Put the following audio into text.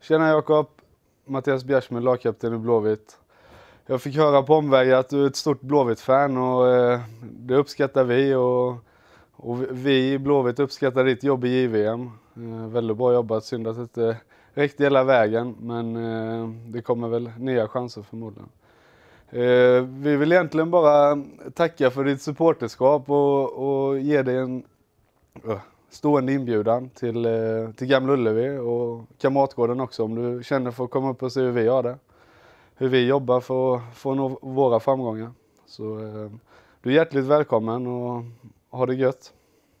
Tjena Jakob! Mattias Bjärsmyr, lagkapten i Blåvitt. Jag fick höra på omvägar att du är ett stort Blåvitt-fan och eh, det uppskattar vi. Och, och vi i Blåvitt uppskattar ditt jobb i JVM. Eh, väldigt bra jobbat, synd att det inte räckte hela vägen men eh, det kommer väl nya chanser förmodligen. Eh, vi vill egentligen bara tacka för ditt supporterskap och, och ge dig en stående inbjudan till, eh, till Gamla Ullevi och Kamratgården också om du känner för att komma upp och se hur vi gör det. Hur vi jobbar för att få nå våra framgångar. Så eh, du är hjärtligt välkommen och ha det gött!